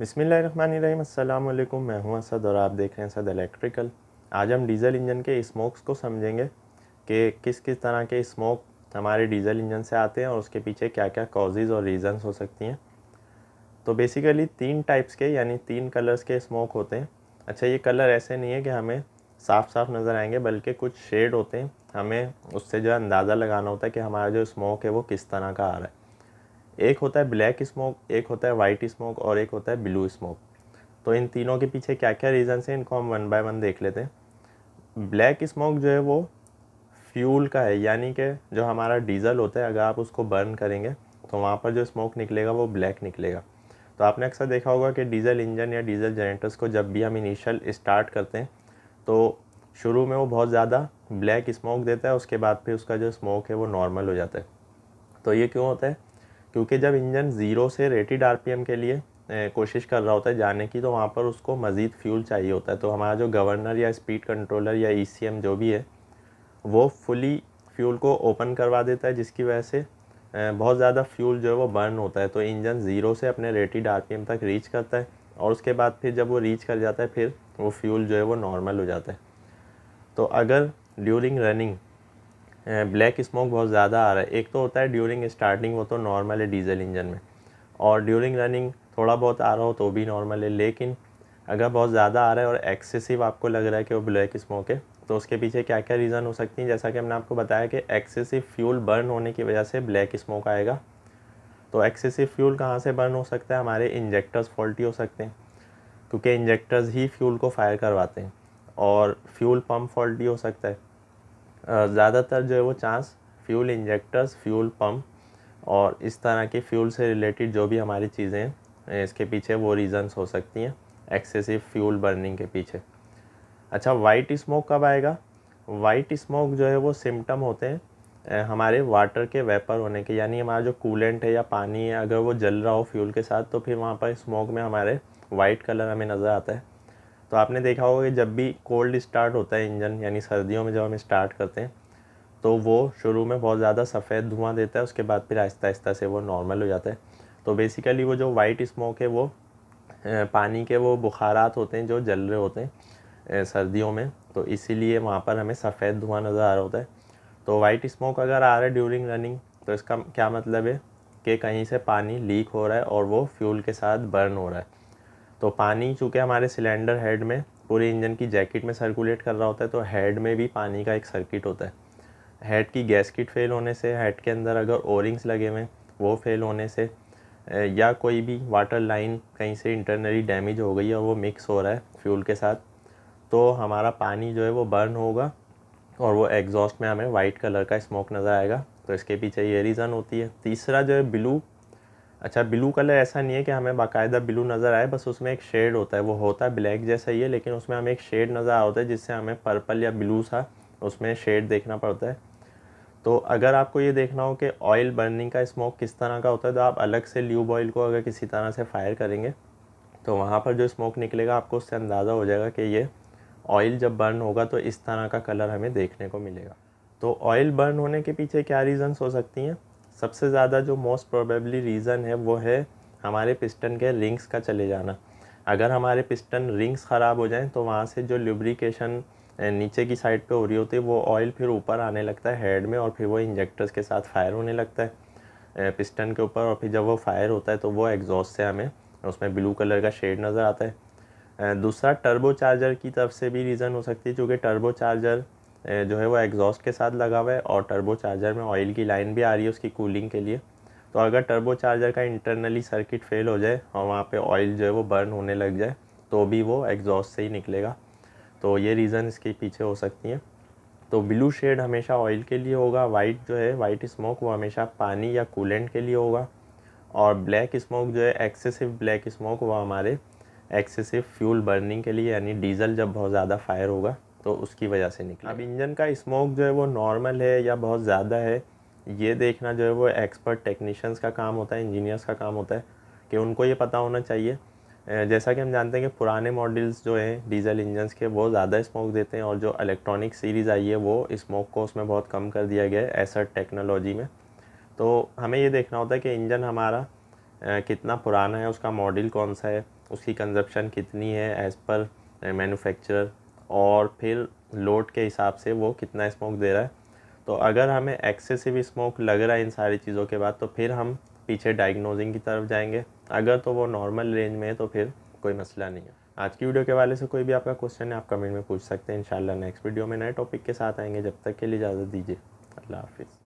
बसमिलीम अल्लाम मैं हूं असद और आप देख रहे हैं असद इलेक्ट्रिकल आज हम डीज़ल इंजन के स्मोक्स को समझेंगे कि किस किस तरह के स्मोक हमारे डीज़ल इंजन से आते हैं और उसके पीछे क्या क्या कॉजेज़ और रीज़न्स हो सकती हैं तो बेसिकली तीन टाइप्स के यानी तीन कलर्स के स्मोक होते हैं अच्छा ये कलर ऐसे नहीं है कि हमें साफ साफ नज़र आएंगे बल्कि कुछ शेड होते हैं हमें उससे जो अंदाज़ा लगाना होता है कि हमारा जो स्मोक है वो किस तरह का आ रहा है एक होता है ब्लैक स्मोक एक होता है वाइट स्मोक और एक होता है ब्लू स्मोक तो इन तीनों के पीछे क्या क्या रीज़न्स हैं इनको हम वन बाय वन देख लेते हैं ब्लैक स्मोक जो है वो फ्यूल का है यानी कि जो हमारा डीजल होता है अगर आप उसको बर्न करेंगे तो वहाँ पर जो स्मोक निकलेगा वो ब्लैक निकलेगा तो आपने अक्सर देखा होगा कि डीजल इंजन या डीजल जनरेटर्स को जब भी हम इनिशियल स्टार्ट करते हैं तो शुरू में वो बहुत ज़्यादा ब्लैक स्मोक देता है उसके बाद फिर उसका जो स्मोक है वो नॉर्मल हो जाता है तो ये क्यों होता है क्योंकि जब इंजन ज़ीरो से रेटेड आर के लिए कोशिश कर रहा होता है जाने की तो वहाँ पर उसको मज़ीद फ्यूल चाहिए होता है तो हमारा जो गवर्नर या स्पीड कंट्रोलर या ई जो भी है वो फुली फ्यूल को ओपन करवा देता है जिसकी वजह से बहुत ज़्यादा फ्यूल जो है वो बर्न होता है तो इंजन ज़ीरो से अपने रेटेड आर तक रीच करता है और उसके बाद फिर जब वो रीच कर जाता है फिर वो फ्यूल जो है वो नॉर्मल हो जाता है तो अगर ड्यूरिंग रनिंग ब्लैक स्मोक बहुत ज़्यादा आ रहा है एक तो होता है ड्यूरिंग स्टार्टिंग वो तो नॉर्मल है डीजल इंजन में और ड्यूरिंग रनिंग थोड़ा बहुत आ रहा हो तो भी नॉर्मल है लेकिन अगर बहुत ज़्यादा आ रहा है और एक्सेसिव आपको लग रहा है कि वो ब्लैक स्मोक है तो उसके पीछे क्या क्या रीज़न हो सकती हैं जैसा कि हमने आपको बताया कि एक्सेसिव फ्यूल बर्न होने की वजह से ब्लैक स्मोक आएगा तो एक्सेसिव फ्यूल कहाँ से बर्न हो सकता है हमारे इंजेक्टर्स फॉल्टी हो सकते हैं क्योंकि इंजेक्टर्स ही फ्यूल को फायर करवाते हैं और फ्यूल पम्प फॉल्टी हो सकता है ज़्यादातर जो है वो chance fuel injectors fuel pump और इस तरह के फ्यूल से रिलेटेड जो भी हमारी चीज़ें इसके पीछे वो रीज़न्स हो सकती हैं एक्सेसिव फ्यूल बर्निंग के पीछे अच्छा वाइट स्मोक कब आएगा वाइट स्मोक जो है वो सिम्टम होते हैं हमारे वाटर के वेपर होने के यानी हमारा जो कूलेंट है या पानी है अगर वो जल रहा हो फ्यूल के साथ तो फिर वहाँ पर स्मोक में हमारे वाइट कलर हमें नज़र आता है तो आपने देखा होगा कि जब भी कोल्ड स्टार्ट होता है इंजन यानी सर्दियों में जब हम स्टार्ट करते हैं तो वो शुरू में बहुत ज़्यादा सफ़ेद धुआं देता है उसके बाद फिर आहिस्ता आहिस्ता से वो नॉर्मल हो जाता है तो बेसिकली वो जो वाइट स्मोक है वो पानी के वो बुखारात होते हैं जो जल रहे होते हैं सर्दियों में तो इसीलिए वहाँ पर हमें सफ़ेद धुआं नज़र आ रहा होता है तो वाइट स्मोक अगर आ रहा है ड्यूरिंग रनिंग तो इसका क्या मतलब है कि कहीं से पानी लीक हो रहा है और वो फ्यूल के साथ बर्न हो रहा है तो पानी चूँकि हमारे सिलेंडर हेड में पूरे इंजन की जैकेट में सर्कुलेट कर रहा होता है तो हेड में भी पानी का एक सर्किट होता है हेड की गैसकिट फेल होने से हेड के अंदर अगर ओरिंग्स लगे हुए वो फेल होने से या कोई भी वाटर लाइन कहीं से इंटरनली डैमेज हो गई है और वो मिक्स हो रहा है फ्यूल के साथ तो हमारा पानी जो है वो बर्न होगा और वो एग्जॉस्ट में हमें वाइट कलर का स्मोक नज़र आएगा तो इसके पीछे ये रीज़न होती है तीसरा जो है ब्लू अच्छा ब्लू कलर ऐसा नहीं है कि हमें बाकायदा ब्लू नज़र आए बस उसमें एक शेड होता है वो होता है ब्लैक जैसा ही है लेकिन उसमें हमें एक शेड नज़र आ होता है जिससे हमें पर्पल या ब्लू सा उसमें शेड देखना पड़ता है तो अगर आपको ये देखना हो कि ऑयल बर्निंग का स्मोक किस तरह का होता है तो आप अलग से ल्यूब ऑयल को अगर किसी तरह से फायर करेंगे तो वहाँ पर जो स्मोक निकलेगा आपको उससे अंदाज़ा हो जाएगा कि ये ऑयल जब बर्न होगा तो इस तरह का कलर हमें देखने को मिलेगा तो ऑयल बर्न होने के पीछे क्या रीज़न्स हो सकती हैं सबसे ज़्यादा जो मोस्ट प्रोबेबली रीज़न है वो है हमारे पिस्टन के रिंग्स का चले जाना अगर हमारे पिस्टन रिंग्स ख़राब हो जाएं तो वहाँ से जो ल्यूब्रिकेशन नीचे की साइड पे हो रही होती है वो ऑयल फिर ऊपर आने लगता है हेड में और फिर वो इंजेक्टर्स के साथ फायर होने लगता है पिस्टन के ऊपर और फिर जब वो फायर होता है तो वो एग्जॉस्ट से हमें उसमें ब्लू कलर का शेड नज़र आता है दूसरा टर्बो चार्जर की तरफ से भी रीज़न हो सकती है क्योंकि टर्बो चार्जर जो है वो एग्ज़ॉस्ट के साथ लगा हुआ है और टर्बो चार्जर में ऑयल की लाइन भी आ रही है उसकी कूलिंग के लिए तो अगर टर्बो चार्जर का इंटरनली सर्किट फेल हो जाए और वहाँ पे ऑयल जो है वो बर्न होने लग जाए तो भी वो एग्जॉस्ट से ही निकलेगा तो ये रीज़न इसके पीछे हो सकती हैं तो ब्लू शेड हमेशा ऑयल के लिए होगा वाइट जो है वाइट स्मोक वो हमेशा पानी या कूलेंट के लिए होगा और ब्लैक स्मोक जो है एक्सेसिव ब्लैक स्मोक वो हमारे एक्सेसिव फ्यूल बर्निंग के लिए यानी डीजल जब बहुत ज़्यादा फायर होगा तो उसकी वजह से निकला अब इंजन का स्मोक जो है वो नॉर्मल है या बहुत ज़्यादा है ये देखना जो है वो एक्सपर्ट टेक्नीशियंस का काम होता है इंजीनियर्स का काम होता है कि उनको ये पता होना चाहिए जैसा कि हम जानते हैं कि पुराने मॉडल्स जो हैं डीजल इंजनस के वो ज़्यादा स्मोक देते हैं और जो इलेक्ट्रॉनिक सीरीज़ आई है वो स्मोक को उसमें बहुत कम कर दिया गया है ऐसा टेक्नोलॉजी में तो हमें ये देखना होता है कि इंजन हमारा कितना पुराना है उसका मॉडल कौन सा है उसकी कंजप्शन कितनी है एज़ पर मैनुफेक्चरर और फिर लोड के हिसाब से वो कितना स्मोक दे रहा है तो अगर हमें एक्सेसिव स्मोक लग रहा है इन सारी चीज़ों के बाद तो फिर हम पीछे डायग्नोजिंग की तरफ जाएंगे अगर तो वो नॉर्मल रेंज में है तो फिर कोई मसला नहीं है आज की वीडियो के वाले से कोई भी आपका क्वेश्चन है आप कमेंट में पूछ सकते हैं इन नेक्स्ट वीडियो में नए टॉपिक के साथ आएंगे जब तक के लिए इजाज़त दीजिए अल्लाह हाफिज़